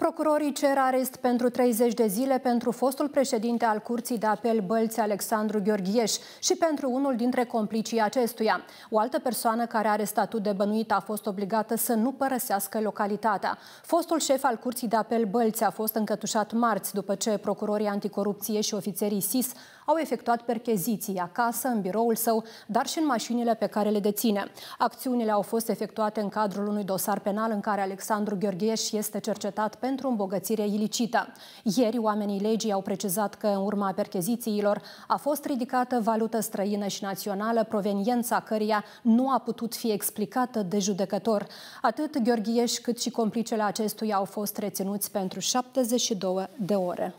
Procurorii cer arest pentru 30 de zile pentru fostul președinte al Curții de Apel Bălți, Alexandru Gheorgheș și pentru unul dintre complicii acestuia. O altă persoană care are statut de bănuit a fost obligată să nu părăsească localitatea. Fostul șef al Curții de Apel Bălți a fost încătușat marți după ce procurorii anticorupție și ofițerii SIS au efectuat percheziții acasă, în biroul său, dar și în mașinile pe care le deține. Acțiunile au fost efectuate în cadrul unui dosar penal în care Alexandru Gheorgheș este cercetat pentru pentru îmbogățire ilicită. Ieri, oamenii legii au precizat că, în urma perchezițiilor, a fost ridicată valută străină și națională, proveniența căreia nu a putut fi explicată de judecător. Atât Gheorghieș cât și complicele acestuia au fost reținuți pentru 72 de ore.